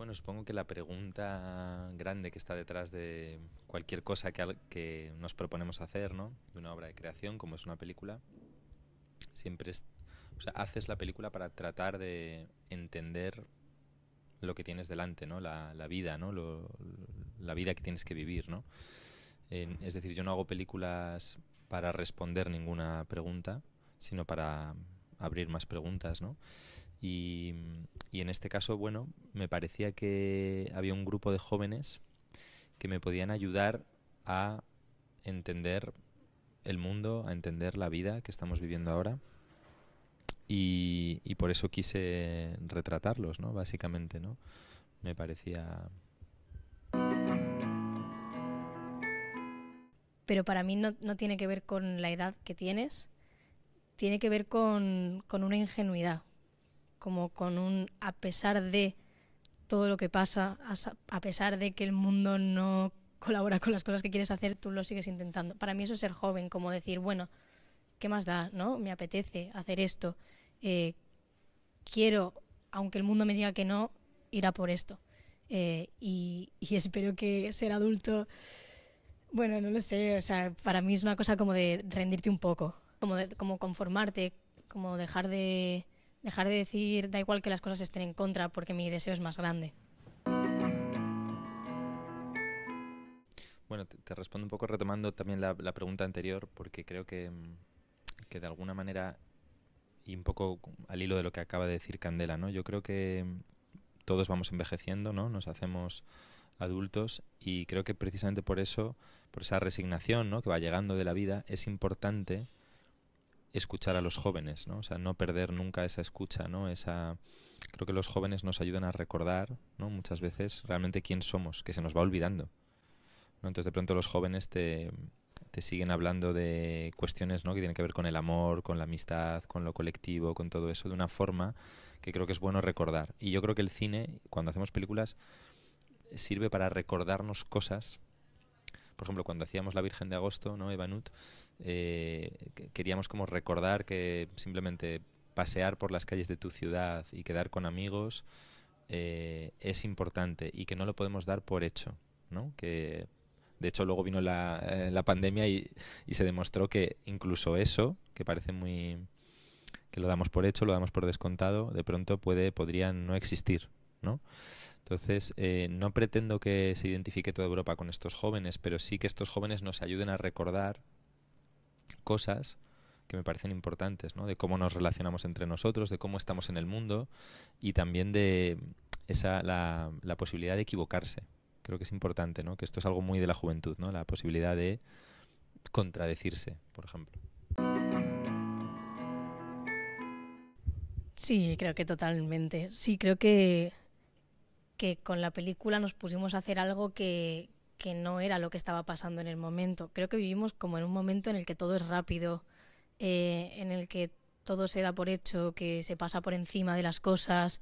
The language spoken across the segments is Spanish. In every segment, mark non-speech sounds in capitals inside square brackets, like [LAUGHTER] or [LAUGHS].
Bueno, supongo que la pregunta grande que está detrás de cualquier cosa que, que nos proponemos hacer, ¿no? De una obra de creación, como es una película, siempre es, o sea, haces la película para tratar de entender lo que tienes delante, ¿no? La, vida, ¿no? la vida que tienes que vivir, ¿no? es decir, yo no hago películas para responder ninguna pregunta, sino para abrir más preguntas, ¿no? Y, en este caso, bueno, me parecía que había un grupo de jóvenes que me podían ayudar a entender el mundo, a entender la vida que estamos viviendo ahora. Y, y, por eso quise retratarlos, ¿no? Básicamente, ¿no? Me parecía... Pero para mí no, no tiene que ver con la edad que tienes, tiene que ver con, una ingenuidad, como con un a pesar de todo lo que pasa, a pesar de que el mundo no colabora con las cosas que quieres hacer, tú lo sigues intentando. Para mí eso es ser joven, como decir, bueno, ¿qué más da? ¿No? Me apetece hacer esto. Eh, quiero, aunque el mundo me diga que no, ir a por esto. Eh, y, y, espero que ser adulto, bueno, no lo sé, o sea, para mí es una cosa como de rendirte un poco como, conformarte, como dejar de, dejar de decir, da igual que las cosas estén en contra, porque mi deseo es más grande. Bueno, te, respondo un poco retomando también la, pregunta anterior, porque creo que, de alguna manera, y un poco al hilo de lo que acaba de decir Candela, ¿no? Yo creo que todos vamos envejeciendo, ¿no? Nos hacemos adultos y creo que precisamente por eso, por esa resignación que va llegando de la vida, es importante escuchar a los jóvenes, ¿no? O sea, no perder nunca esa escucha, ¿no? Esa creo que los jóvenes nos ayudan a recordar, ¿no? Muchas veces realmente quién somos, que se nos va olvidando. ¿no? Entonces, de pronto los jóvenes te, te siguen hablando de cuestiones, ¿no? que tienen que ver con el amor, con la amistad, con lo colectivo, con todo eso de una forma que creo que es bueno recordar. Y yo creo que el cine, cuando hacemos películas, sirve para recordarnos cosas por ejemplo, cuando hacíamos La Virgen de Agosto, ¿no? Evanut, eh, queríamos como recordar que simplemente pasear por las calles de tu ciudad y quedar con amigos eh, es importante y que no lo podemos dar por hecho, ¿no? Que de hecho luego vino la, eh, pandemia y, se demostró que incluso eso, que parece muy que lo damos por hecho, lo damos por descontado, de pronto puede podría no existir, entonces, eh, no pretendo que se identifique toda Europa con estos jóvenes, pero sí que estos jóvenes nos ayuden a recordar cosas que me parecen importantes, De cómo nos relacionamos entre nosotros, de cómo estamos en el mundo y también de esa, la, posibilidad de equivocarse. Creo que es importante, Que esto es algo muy de la juventud, ¿no? La posibilidad de contradecirse, por ejemplo. Sí, creo que totalmente. Sí, creo que que con la película nos pusimos a hacer algo que, no era lo que estaba pasando en el momento. Creo que vivimos como en un momento en el que todo es rápido, eh, en el que todo se da por hecho, que se pasa por encima de las cosas.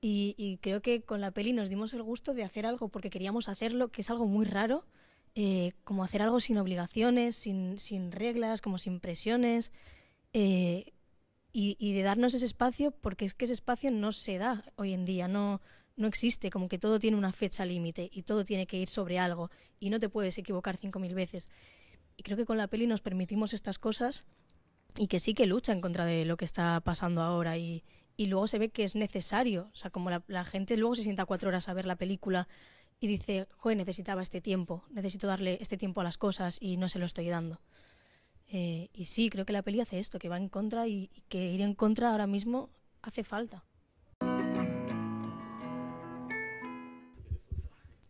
Y, creo que con la peli nos dimos el gusto de hacer algo porque queríamos hacerlo, que es algo muy raro, eh, como hacer algo sin obligaciones, sin, reglas, como sin presiones, eh, y, y, de darnos ese espacio porque es que ese espacio no se da hoy en día, no, no existe, como que todo tiene una fecha límite y todo tiene que ir sobre algo y no te puedes equivocar cinco mil veces. Y creo que con la peli nos permitimos estas cosas y que sí que lucha en contra de lo que está pasando ahora y, luego se ve que es necesario, o sea, como la, gente luego se sienta cuatro horas a ver la película y dice, joder, necesitaba este tiempo, necesito darle este tiempo a las cosas y no se lo estoy dando. Eh, y sí, creo que la peli hace esto, que va en contra y que ir en contra ahora mismo hace falta.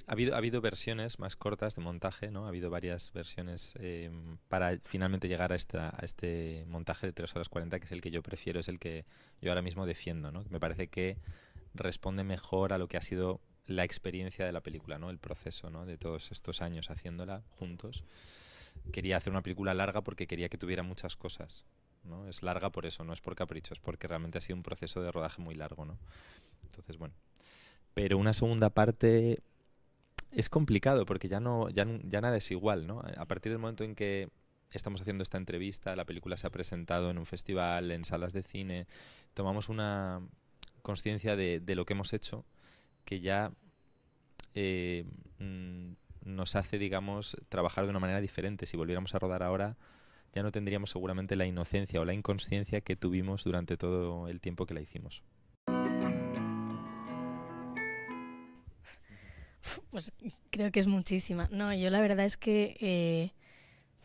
ha habido, versiones más cortas de montaje, ¿no? Ha habido varias versiones em, para finalmente llegar a, esta, este montaje de 3 horas 40, que es el que yo prefiero, es el que yo ahora mismo defiendo, ¿no? Me parece que responde mejor a lo que ha sido la experiencia de la película, ¿no? El proceso, ¿no? De todos estos años haciéndola juntos. Quería hacer una película larga porque quería que tuviera muchas cosas, ¿no? Es larga por eso, no es por caprichos, porque realmente ha sido un proceso de rodaje muy largo, ¿no? Entonces, bueno. Pero una segunda parte es complicado porque ya, no, ya, nada es igual, ¿no? A partir del momento en que estamos haciendo esta entrevista, la película se ha presentado en un festival, en salas de cine, tomamos una conciencia de, lo que hemos hecho que ya eh, mm, nos hace, digamos, trabajar de una manera diferente. Si volviéramos a rodar ahora, ya no tendríamos seguramente la inocencia o la inconsciencia que tuvimos durante todo el tiempo que la hicimos. Pues creo que es muchísima. No, yo la verdad es que eh,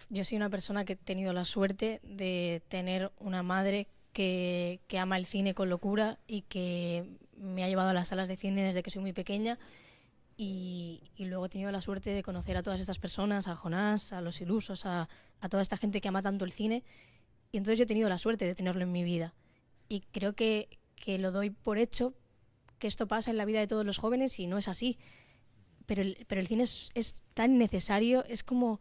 yo soy una persona que he tenido la suerte de tener una madre que, que, ama el cine con locura y que me ha llevado a las salas de cine desde que soy muy pequeña. Y, luego he tenido la suerte de conocer a todas estas personas, a Jonás, a los ilusos, a, toda esta gente que ama tanto el cine. Y entonces yo he tenido la suerte de tenerlo en mi vida. Y creo que, que lo doy por hecho que esto pasa en la vida de todos los jóvenes y no es así pero el, cine es, tan necesario, es como,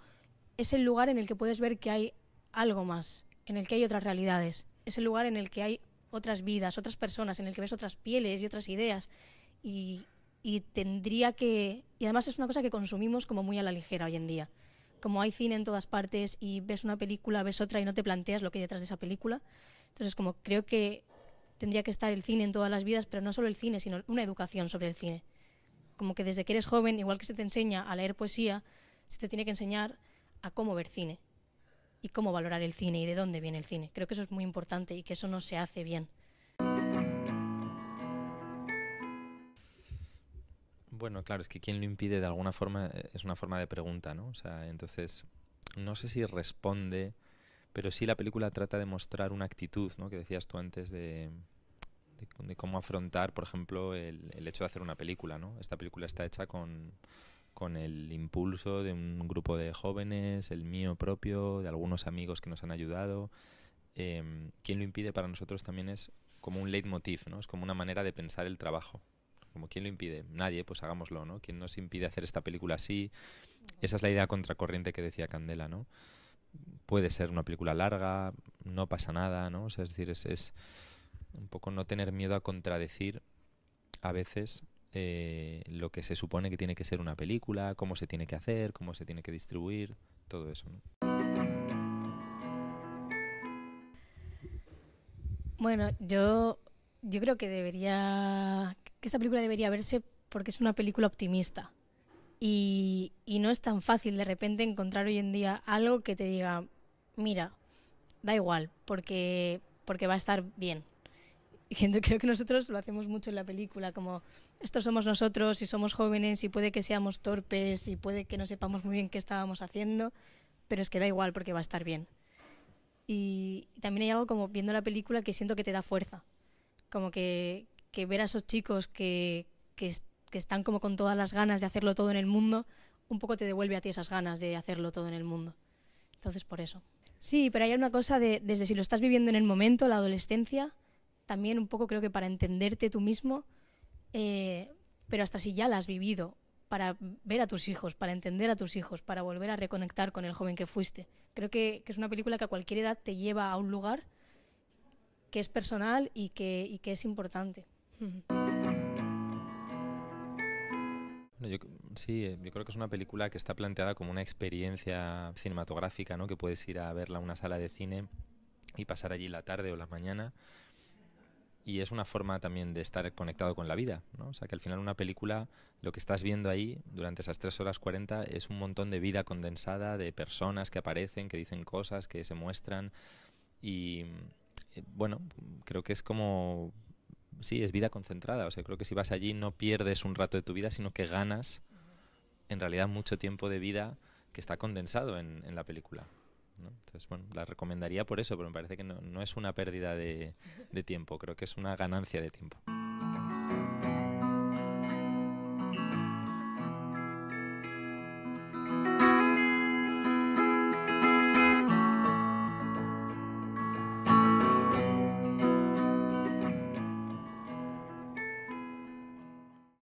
es el lugar en el que puedes ver que hay algo más, en el que hay otras realidades, es el lugar en el que hay otras vidas, otras personas, en el que ves otras pieles y otras ideas. Y, y tendría que... Y además es una cosa que consumimos como muy a la ligera hoy en día. Como hay cine en todas partes y ves una película, ves otra y no te planteas lo que hay detrás de esa película. Entonces, como creo que tendría que estar el cine en todas las vidas, pero no solo el cine, sino una educación sobre el cine como que desde que eres joven, igual que se te enseña a leer poesía, se te tiene que enseñar a cómo ver cine y cómo valorar el cine y de dónde viene el cine. Creo que eso es muy importante y que eso no se hace bien. Bueno, claro, es que quién lo impide de alguna forma eh, es una forma de pregunta, ¿no? O sea, entonces, no sé si responde, pero sí la película trata de mostrar una actitud, ¿no? Que decías tú antes de, de, cómo afrontar, por ejemplo, el, el, hecho de hacer una película, ¿no? Esta película está hecha con, con el impulso de un grupo de jóvenes, el mío propio, de algunos amigos que nos han ayudado. Em, ¿Quién lo impide para nosotros también es como un leitmotiv, ¿no? Es como una manera de pensar el trabajo. Como quién lo impide, nadie, pues hagámoslo, ¿no? ¿Quién nos impide hacer esta película así? Esa es la idea contracorriente que decía Candela, ¿no? Puede ser una película larga, no pasa nada, ¿no? es decir, es un poco no tener miedo a contradecir a veces eh, lo que se supone que tiene que ser una película, cómo se tiene que hacer, cómo se tiene que distribuir, todo eso. Bueno, yo, creo que debería, que esta película debería verse porque es una película optimista. Y, no es tan fácil de repente encontrar hoy en día algo que te diga, mira, da igual, porque va a estar bien. Y [LAUGHS] creo que nosotros lo hacemos mucho en la película, como estos somos nosotros y somos jóvenes y puede que seamos torpes y puede que no sepamos muy bien qué estábamos haciendo, pero es que da igual porque va a estar bien. Y también hay algo como viendo la película que siento que te da fuerza, como que, que ver a esos chicos que, que, que están como con todas las ganas de hacerlo todo en el mundo, un poco te devuelve a ti esas ganas de hacerlo todo en el mundo. Entonces por eso. Sí, pero hay una cosa de, desde si lo estás viviendo en el momento, la adolescencia, también un poco creo que para entenderte tú mismo, eh, pero hasta si ya la has vivido, para ver a tus hijos, para entender a tus hijos, para volver a reconectar con el joven que fuiste. Creo que, es una película que a cualquier edad te lleva a un lugar que es personal y que, es importante. sí, eh, yo creo que es una película que está planteada como una experiencia cinematográfica, ¿no? Que puedes ir a verla a una sala de cine y pasar allí la tarde o la mañana y es una forma también de estar conectado con la vida, ¿no? O sea, que al final una película, lo que estás viendo ahí durante esas 3 horas 40 es un montón de vida condensada, de personas que aparecen, que dicen cosas, que se muestran y, eh, bueno, creo que es como... Sí, es vida concentrada, o sea, creo que si vas allí no pierdes un rato de tu vida, sino que ganas en realidad mucho tiempo de vida que está condensado en la película. Entonces, bueno, la recomendaría por eso, pero me parece que no, es una pérdida de tiempo, creo que es una ganancia de tiempo.